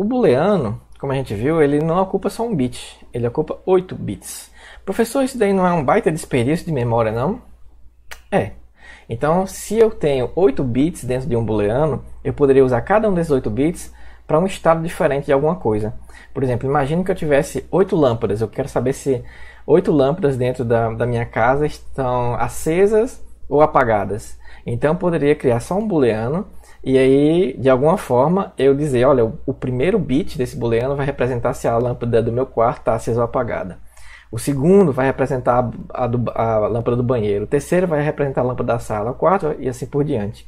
O booleano, como a gente viu, ele não ocupa só um bit, ele ocupa 8 bits. Professor, isso daí não é um baita desperdício de memória, não? É. Então, se eu tenho 8 bits dentro de um booleano, eu poderia usar cada um desses 8 bits para um estado diferente de alguma coisa. Por exemplo, imagine que eu tivesse 8 lâmpadas. Eu quero saber se 8 lâmpadas dentro da, da minha casa estão acesas ou apagadas. Então, eu poderia criar só um booleano e aí, de alguma forma, eu dizer, olha, o, primeiro bit desse booleano vai representar se a lâmpada do meu quarto está acesa ou apagada. O segundo vai representar a, a, do, a, lâmpada do banheiro. O terceiro vai representar a lâmpada da sala. O quarto e assim por diante.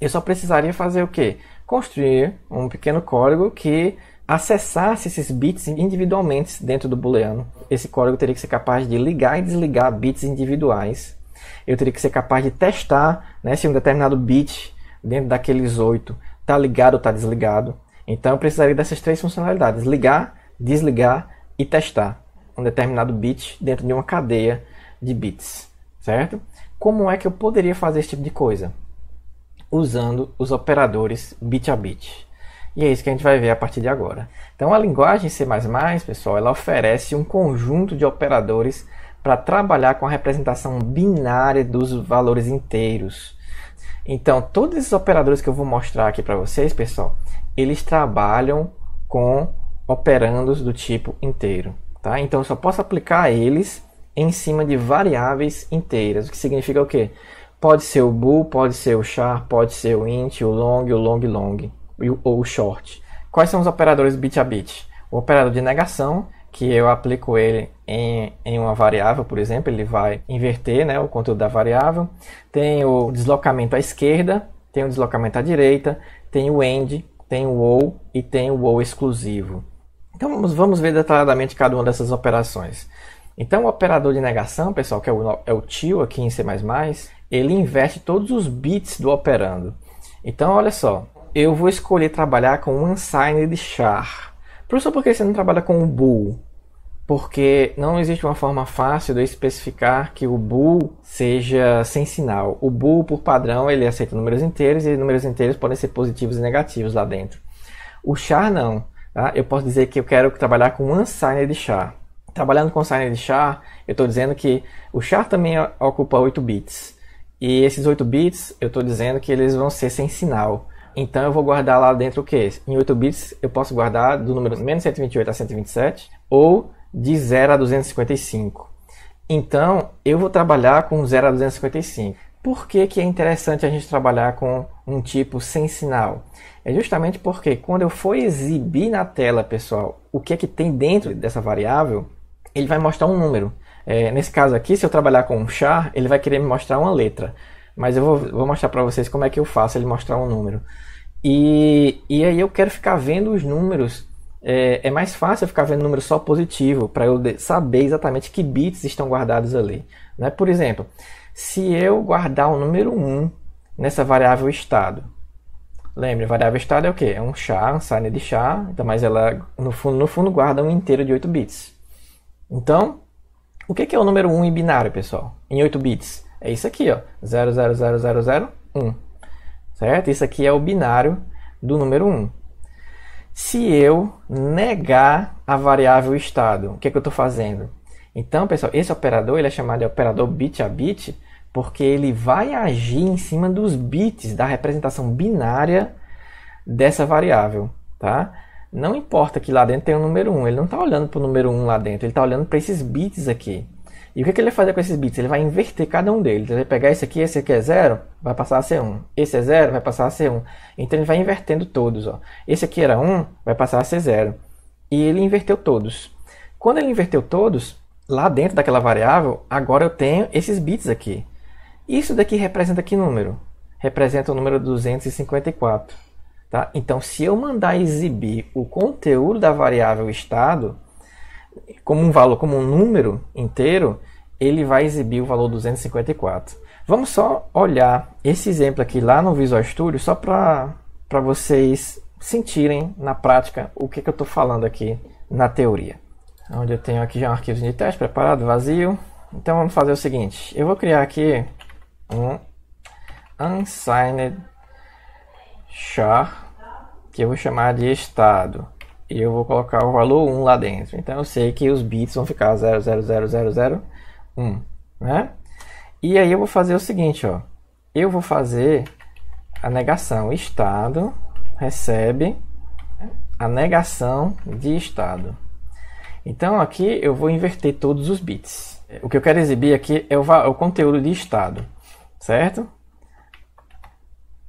Eu só precisaria fazer o quê? Construir um pequeno código que acessasse esses bits individualmente dentro do booleano. Esse código teria que ser capaz de ligar e desligar bits individuais. Eu teria que ser capaz de testar né, se um determinado bit dentro daqueles oito está ligado ou está desligado. Então eu precisaria dessas três funcionalidades: ligar, desligar e testar um determinado bit dentro de uma cadeia de bits, certo? Como é que eu poderia fazer esse tipo de coisa? Usando os operadores bit a bit. E é isso que a gente vai ver a partir de agora. Então a linguagem C++, pessoal, ela oferece um conjunto de operadores para trabalhar com a representação binária dos valores inteiros então, todos esses operadores que eu vou mostrar aqui para vocês, pessoal, eles trabalham com operandos do tipo inteiro. Tá? Então, eu só posso aplicar eles em cima de variáveis inteiras, o que significa o quê? Pode ser o bool, pode ser o char, pode ser o int, o long, o long long ou o short. Quais são os operadores bit a bit? O operador de negação que eu aplico ele em, em uma variável, por exemplo, ele vai inverter né, o conteúdo da variável. Tem o deslocamento à esquerda, tem o deslocamento à direita, tem o end, tem o ou e tem o ou exclusivo. Então vamos, vamos ver detalhadamente cada uma dessas operações. Então o operador de negação, pessoal, que é o, é o tio aqui em C++, ele inverte todos os bits do operando. Então olha só, eu vou escolher trabalhar com unsigned char. Professor, por que você não trabalha com o bool? porque não existe uma forma fácil de especificar que o bool seja sem sinal. O bool, por padrão, ele é aceita números inteiros e números inteiros podem ser positivos e negativos lá dentro. O char não. Tá? Eu posso dizer que eu quero trabalhar com unsigned de char. Trabalhando com signed de char, eu estou dizendo que o char também ocupa 8 bits. E esses 8 bits, eu estou dizendo que eles vão ser sem sinal. Então eu vou guardar lá dentro o que? Em 8 bits eu posso guardar do número menos 128 a 127 ou de 0 a 255. Então, eu vou trabalhar com 0 a 255. Por que, que é interessante a gente trabalhar com um tipo sem sinal? É justamente porque quando eu for exibir na tela, pessoal, o que é que tem dentro dessa variável, ele vai mostrar um número. É, nesse caso aqui, se eu trabalhar com um char, ele vai querer me mostrar uma letra. Mas eu vou, vou mostrar para vocês como é que eu faço ele mostrar um número. E, e aí eu quero ficar vendo os números é, é mais fácil eu ficar vendo número só positivo para eu saber exatamente que bits estão guardados ali. Né? Por exemplo, se eu guardar o número 1 nessa variável estado, Lembre, variável estado é o que? É um char, um sign de char, então, mas ela no fundo, no fundo guarda um inteiro de 8 bits. Então, o que é o número 1 em binário, pessoal? Em 8 bits? É isso aqui, ó. 00001. Certo? Isso aqui é o binário do número 1 se eu negar a variável estado. O que, é que eu estou fazendo? Então, pessoal, esse operador ele é chamado de operador bit a bit porque ele vai agir em cima dos bits da representação binária dessa variável, tá? Não importa que lá dentro tem o número 1, ele não está olhando para o número 1 lá dentro, ele está olhando para esses bits aqui. E o que, é que, ele vai fazer com esses bits? Ele vai inverter cada um deles. Ele vai pegar esse aqui, esse aqui é 0, vai passar a ser 1. Um. Esse é 0, vai passar a ser 1. Um. Então ele vai invertendo todos. Ó. Esse aqui era 1, um, vai passar a ser 0. E ele inverteu todos. Quando ele inverteu todos, lá dentro daquela variável, agora eu tenho esses bits aqui. Isso daqui representa que número? Representa o número 254. Tá? Então, se eu mandar exibir o conteúdo da variável estado, como um valor, como um número inteiro, ele vai exibir o valor 254. Vamos só olhar esse exemplo aqui lá no Visual Studio, só para vocês sentirem na prática o que, que eu estou falando aqui na teoria. Onde eu tenho aqui já um arquivo de teste preparado, vazio. Então vamos fazer o seguinte, eu vou criar aqui um unsigned char que eu vou chamar de estado e eu vou colocar o valor 1 lá dentro. Então eu sei que os bits vão ficar 0000001, né? E aí eu vou fazer o seguinte, ó. Eu vou fazer a negação estado recebe a negação de estado. Então aqui eu vou inverter todos os bits. O que eu quero exibir aqui é o, é o conteúdo de estado, certo?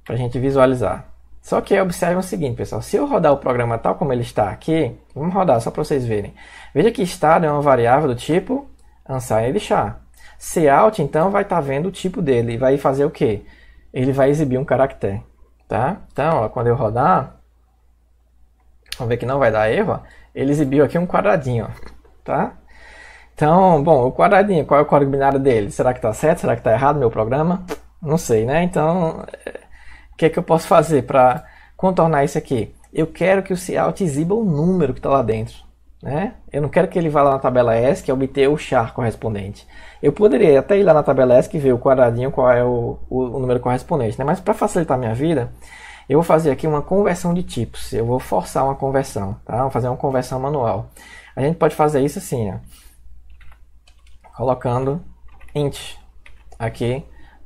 Para a gente visualizar. Só que observem o seguinte, pessoal. Se eu rodar o programa tal como ele está aqui, vamos rodar só para vocês verem. Veja que estado é uma variável do tipo unsigned char. Cout, então, vai estar tá vendo o tipo dele e vai fazer o quê? Ele vai exibir um caractere, tá? Então, ó, quando eu rodar, vamos ver que não vai dar erro, ó. ele exibiu aqui um quadradinho, ó, tá? Então, bom, o quadradinho, qual é o código binário dele? Será que está certo? Será que está errado meu programa? Não sei, né? Então, que é que eu posso fazer para contornar isso aqui? Eu quero que o Cout exiba o número que está lá dentro. Né? Eu não quero que ele vá lá na tabela ESC e é obter o char correspondente. Eu poderia até ir lá na tabela ESC e ver o quadradinho qual é o, o, o número correspondente. Né? Mas para facilitar minha vida, eu vou fazer aqui uma conversão de tipos. Eu vou forçar uma conversão. Tá? Vou fazer uma conversão manual. A gente pode fazer isso assim. Ó colocando int aqui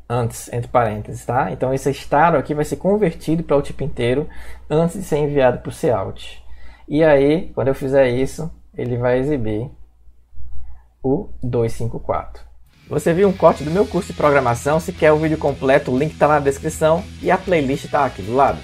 antes, entre parênteses, tá? Então esse estado aqui vai ser convertido para o tipo inteiro antes de ser enviado para o cout. E aí, quando eu fizer isso, ele vai exibir o 254. Você viu um corte do meu curso de programação? Se quer o vídeo completo, o link está na descrição e a playlist está aqui do lado.